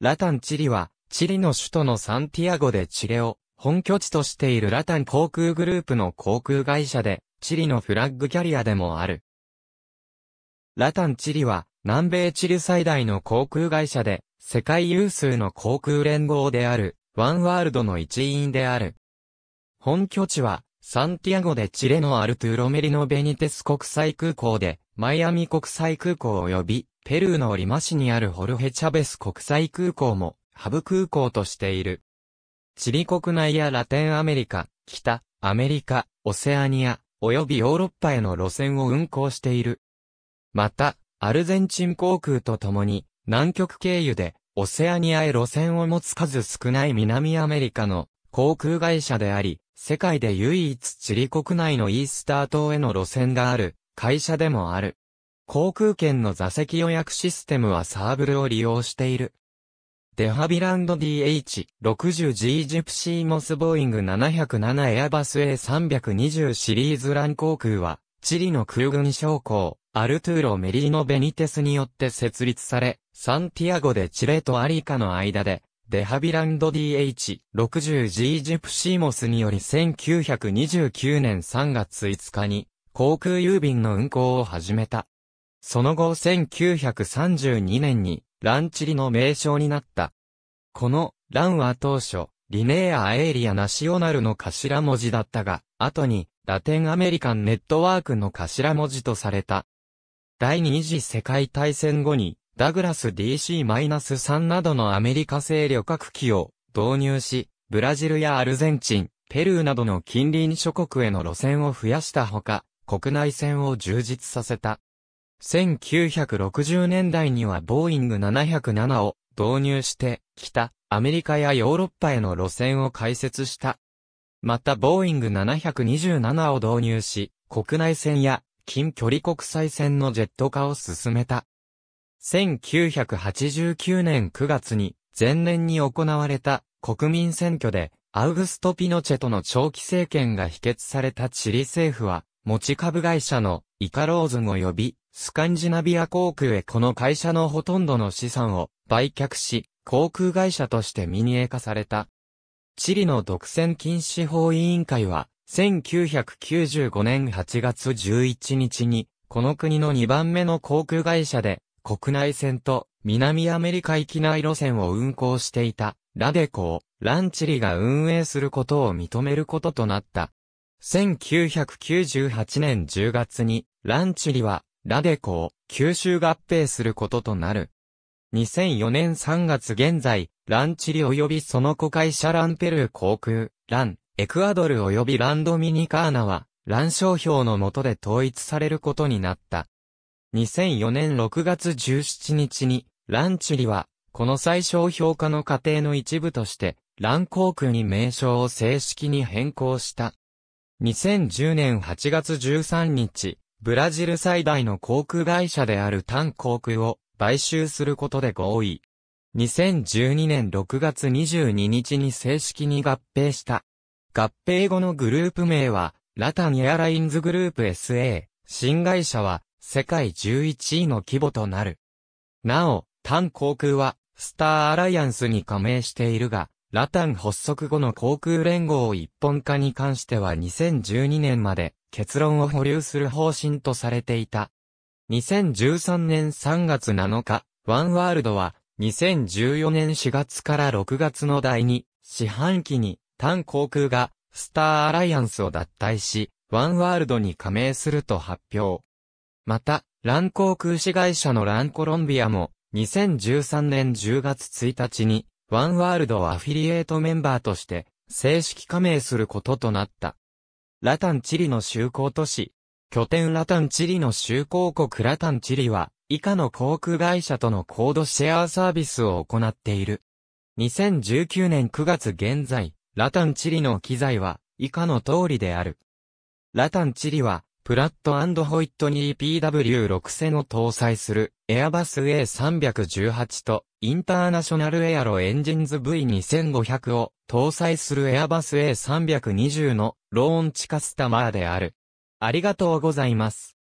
ラタンチリは、チリの首都のサンティアゴでチレを本拠地としているラタン航空グループの航空会社で、チリのフラッグキャリアでもある。ラタンチリは、南米チリ最大の航空会社で、世界有数の航空連合である、ワンワールドの一員である。本拠地は、サンティアゴでチレのアルトゥーロメリノベニテス国際空港で、マイアミ国際空港及び、ペルーのリマ市にあるホルヘ・チャベス国際空港も、ハブ空港としている。チリ国内やラテンアメリカ、北、アメリカ、オセアニア、及びヨーロッパへの路線を運行している。また、アルゼンチン航空とともに、南極経由で、オセアニアへ路線を持つ数少ない南アメリカの航空会社であり、世界で唯一チリ国内のイースター島への路線がある会社でもある。航空券の座席予約システムはサーブルを利用している。デハビランド DH-60G ジプシーモスボーイング707エアバス A320 シリーズラン航空は、チリの空軍将校、アルトゥーロ・メリーノ・ベニテスによって設立され、サンティアゴでチレとアリカの間で、デハビランド DH-60G ジプシーモスにより1929年3月5日に、航空郵便の運行を始めた。その後1932年にランチリの名称になった。このランは当初、リネーア・エイリア・ナシオナルの頭文字だったが、後にラテンアメリカンネットワークの頭文字とされた。第二次世界大戦後に、ダグラス DC-3 などのアメリカ製旅客機を導入し、ブラジルやアルゼンチン、ペルーなどの近隣諸国への路線を増やしたほか、国内線を充実させた。1960年代にはボーイング707を導入して、北、アメリカやヨーロッパへの路線を開設した。また、ボーイング727を導入し、国内線や近距離国際線のジェット化を進めた。1989年9月に、前年に行われた国民選挙で、アウグスト・ピノチェとの長期政権が否決されたチリ政府は、持ち株会社のイカローズを呼びスカンジナビア航空へこの会社のほとんどの資産を売却し、航空会社として民営化された。チリの独占禁止法委員会は、1995年8月11日に、この国の2番目の航空会社で、国内線と南アメリカ行き内路線を運航していた、ラデコを、ランチリが運営することを認めることとなった。1998年10月に、ランチリは、ラデコを吸収合併することとなる。2004年3月現在、ランチリ及びその子会社ランペルー航空、ラン、エクアドル及びランドミニカーナは、ラン商標の下で統一されることになった。2004年6月17日に、ランチリは、この最小評価の過程の一部として、ラン航空に名称を正式に変更した。2010年8月13日、ブラジル最大の航空会社であるタン航空を買収することで合意。2012年6月22日に正式に合併した。合併後のグループ名は、ラタンエアラインズグループ SA、新会社は、世界11位の規模となる。なお、タン航空は、スターアライアンスに加盟しているが、ラタン発足後の航空連合一本化に関しては2012年まで結論を保留する方針とされていた。2013年3月7日、ワンワールドは2014年4月から6月の第2四半期に単航空がスターアライアンスを脱退し、ワンワールドに加盟すると発表。また、ラン航空子会社のランコロンビアも2013年10月1日にワンワールドアフィリエイトメンバーとして、正式加盟することとなった。ラタンチリの就航都市。拠点ラタンチリの就航国ラタンチリは、以下の航空会社とのコードシェアサービスを行っている。2019年9月現在、ラタンチリの機材は、以下の通りである。ラタンチリは、プラットホイットニー PW6000 を搭載する、エアバス A318 と、インターナショナルエアロエンジンズ V2500 を搭載するエアバス A320 のローンチカスタマーである。ありがとうございます。